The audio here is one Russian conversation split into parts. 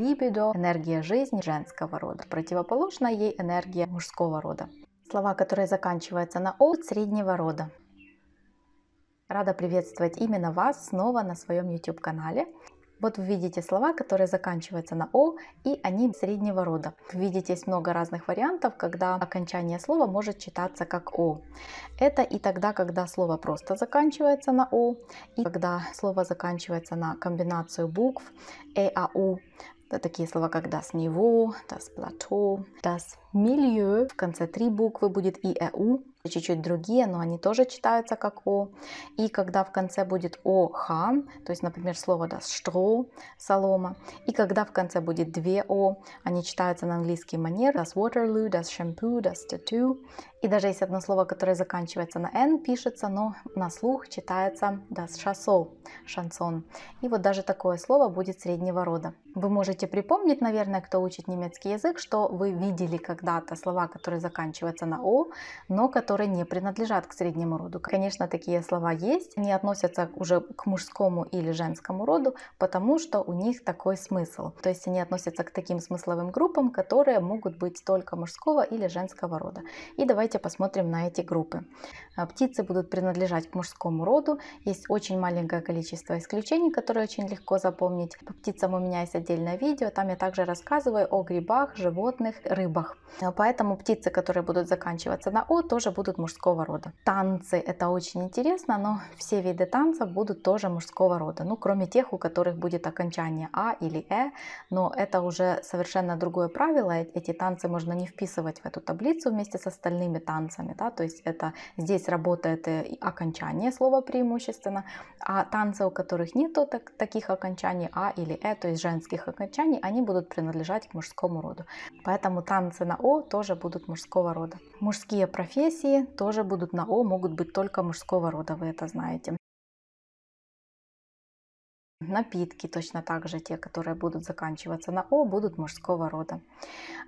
либидо, энергия жизни женского рода, противоположная ей энергия мужского рода. Слова, которые заканчиваются на «о» среднего рода. Рада приветствовать именно вас снова на своем YouTube-канале. Вот вы видите слова, которые заканчиваются на «о», и они среднего рода. Вы видите, есть много разных вариантов, когда окончание слова может читаться как «о». Это и тогда, когда слово просто заканчивается на «о», и когда слово заканчивается на комбинацию букв «э», а да, такие слова, как das Niveau, das Plateau, das Milieu. В конце три буквы будет и EU. Э, чуть-чуть другие, но они тоже читаются как О. И когда в конце будет о ОХ, то есть, например, слово да, штро, солома, и когда в конце будет две О, они читаются на английский манер, das Waterloo, das Shampoo, das Tattoo. И даже есть одно слово, которое заканчивается на н, пишется, но на слух читается das Chasso, шансон. И вот даже такое слово будет среднего рода. Вы можете припомнить, наверное, кто учит немецкий язык, что вы видели когда-то слова, которые заканчиваются на О, но которые которые не принадлежат к среднему роду. Конечно, такие слова есть, они относятся уже к мужскому или женскому роду, потому что у них такой смысл. То есть они относятся к таким смысловым группам, которые могут быть только мужского или женского рода. И давайте посмотрим на эти группы. А, птицы будут принадлежать к мужскому роду. Есть очень маленькое количество исключений, которые очень легко запомнить. По птицам у меня есть отдельное видео, там я также рассказываю о грибах, животных, рыбах. А, поэтому птицы, которые будут заканчиваться на О, тоже будут будут мужского рода. Танцы это очень интересно, но все виды танцев будут тоже мужского рода. Ну, кроме тех, у которых будет окончание А или Э, но это уже совершенно другое правило. Э, эти танцы можно не вписывать в эту таблицу вместе с остальными танцами. Да? То есть это здесь работает э, окончание слова преимущественно, а танцы, у которых нет так, таких окончаний А или Э, то есть женских окончаний, они будут принадлежать к мужскому роду. Поэтому танцы на О тоже будут мужского рода. Мужские профессии Женские тоже будут на О, могут быть только мужского рода, вы это знаете. Напитки точно так же, те, которые будут заканчиваться на О, будут мужского рода.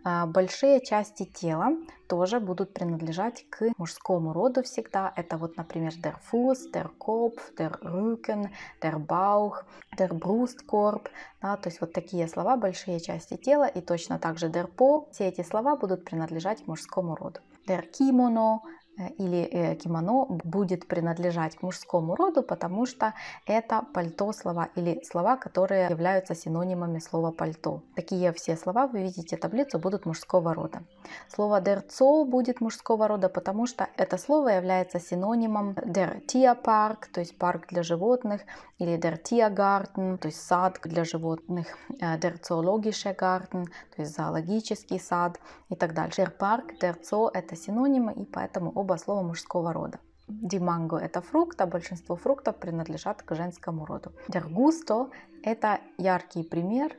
А, большие части тела тоже будут принадлежать к мужскому роду всегда. Это вот, например, der Fuß, der Kopf, der Rücken, der Bauch, der Brustkorb. Да, то есть вот такие слова, большие части тела и точно так же der Po. Все эти слова будут принадлежать мужскому роду. del kimono, Э, или э, кимоно будет принадлежать мужскому роду, потому что это пальто слова или слова, которые являются синонимами слова пальто. Такие все слова, вы видите таблицу, будут мужского рода. Слово дерцо будет мужского рода, потому что это слово является синонимом der парк, то есть парк для животных, или der Tiergarten, то есть сад для животных, der zoologische Garten, то есть зоологический сад и так дальше. Der парк, der это синонимы, и поэтому оба слова мужского рода. Диманго – это фрукт, а большинство фруктов принадлежат к женскому роду. Дергусто – это яркий пример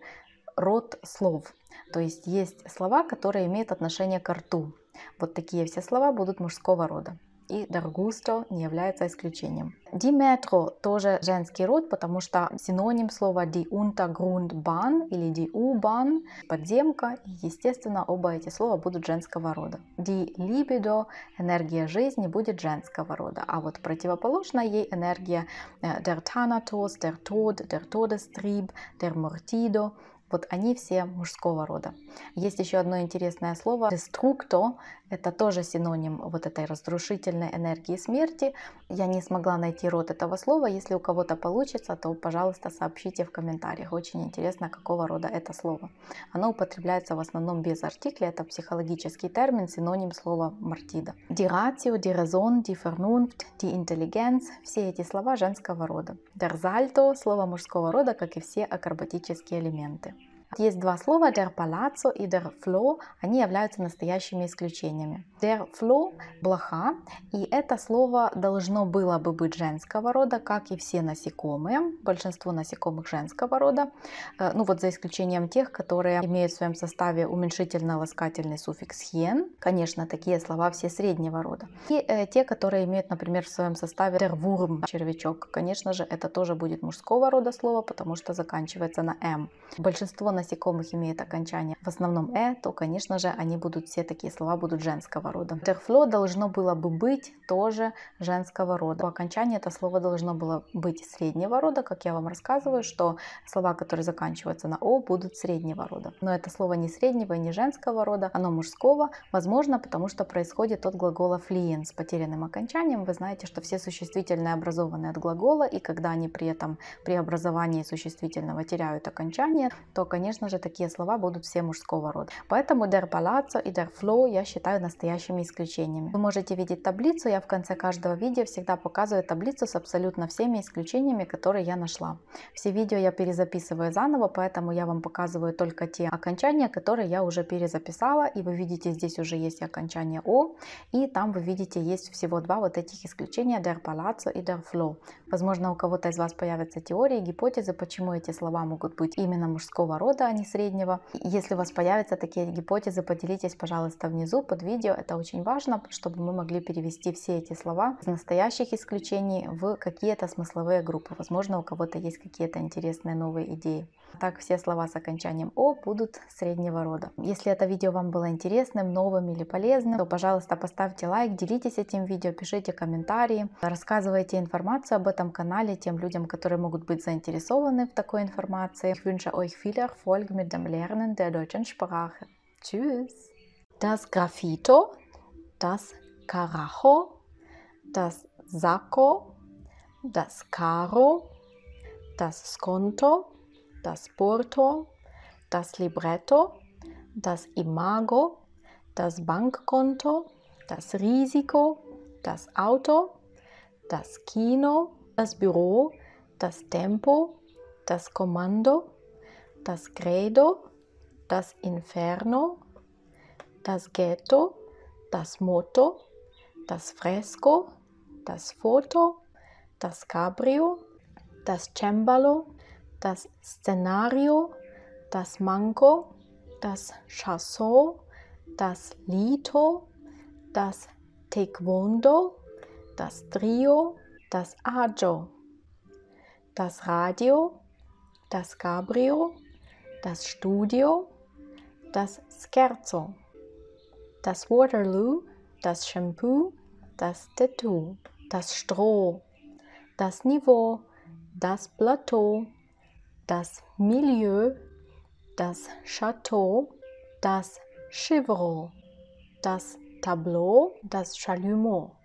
род слов. То есть есть слова, которые имеют отношение к рту. Вот такие все слова будут мужского рода и Даргусто не является исключением. Ди метро тоже женский род, потому что синоним слова ди унта бан или ди у бан подземка, и, естественно, оба эти слова будут женского рода. Ди либидо – энергия жизни будет женского рода, а вот противоположная ей энергия э, дер дер танатос, тод, дер тодестриб, дер мортидо вот они все мужского рода. Есть еще одно интересное слово «деструкто». Это тоже синоним вот этой разрушительной энергии смерти. Я не смогла найти род этого слова. Если у кого-то получится, то, пожалуйста, сообщите в комментариях. Очень интересно, какого рода это слово. Оно употребляется в основном без артикля. Это психологический термин, синоним слова «мартида». «Диратио», «диразон», «дифернунфт», «диинтеллигенс» – все эти слова женского рода. «Дерзальто» – слово мужского рода, как и все акробатические элементы. Есть два слова der palazzo и der flow. Они являются настоящими исключениями. Der flow – блоха, и это слово должно было бы быть женского рода, как и все насекомые. Большинство насекомых женского рода, э, ну вот за исключением тех, которые имеют в своем составе уменьшительно-ласкательный суффикс хен. Конечно, такие слова все среднего рода. И э, те, которые имеют, например, в своем составе der wurm, червячок. Конечно же, это тоже будет мужского рода слово, потому что заканчивается на м. «эм». Большинство насекомых насекомых имеют окончание в основном «э», то, конечно же, они будут, все такие слова будут женского рода. «Терфло» должно было бы быть тоже женского рода. Окончание это слово должно было быть среднего рода, как я вам рассказываю, что слова, которые заканчиваются на «о», будут среднего рода. Но это слово не среднего и не женского рода, оно мужского, возможно, потому что происходит от глагола «флиен» с потерянным окончанием. Вы знаете, что все существительные образованы от глагола, и когда они при этом при образовании существительного теряют окончание, то, конечно, конечно же, такие слова будут все мужского рода. Поэтому der palazzo и der flow я считаю настоящими исключениями. Вы можете видеть таблицу, я в конце каждого видео всегда показываю таблицу с абсолютно всеми исключениями, которые я нашла. Все видео я перезаписываю заново, поэтому я вам показываю только те окончания, которые я уже перезаписала. И вы видите, здесь уже есть окончание o, и там вы видите, есть всего два вот этих исключения der palazzo и der flow. Возможно, у кого-то из вас появятся теории, гипотезы, почему эти слова могут быть именно мужского рода, года, а не среднего. Если у вас появятся такие гипотезы, поделитесь, пожалуйста, внизу под видео. Это очень важно, чтобы мы могли перевести все эти слова с настоящих исключений в какие-то смысловые группы. Возможно, у кого-то есть какие-то интересные новые идеи. Так все слова с окончанием «о» будут среднего рода. Если это видео вам было интересным, новым или полезным, то, пожалуйста, поставьте лайк, делитесь этим видео, пишите комментарии, рассказывайте информацию об этом канале тем людям, которые могут быть заинтересованы в такой информации. Ich wünsche euch viel Erfolg Erfolg mit dem Lernen der deutschen Sprache. Tschüss! Das Graffito, das Carajo, das Sacco, das Caro, das Skonto, das Porto, das Libretto, das Imago, das Bankkonto, das Risiko, das Auto, das Kino, das Büro, das Tempo, das Kommando, das Credo, das Inferno, das Ghetto, das Motto, das Fresco, das Foto, das Cabrio, das Cembalo, das Szenario, das Mango, das Chassot, das Lito, das Taekwondo, das Trio, das Ajo, das Radio, das Cabrio, das Studio, das Scherzo, das Waterloo, das Shampoo, das Tattoo, das Stroh, das Niveau, das Plateau, das Milieu, das Château, das Chevreau, das Tableau, das Chalumeau,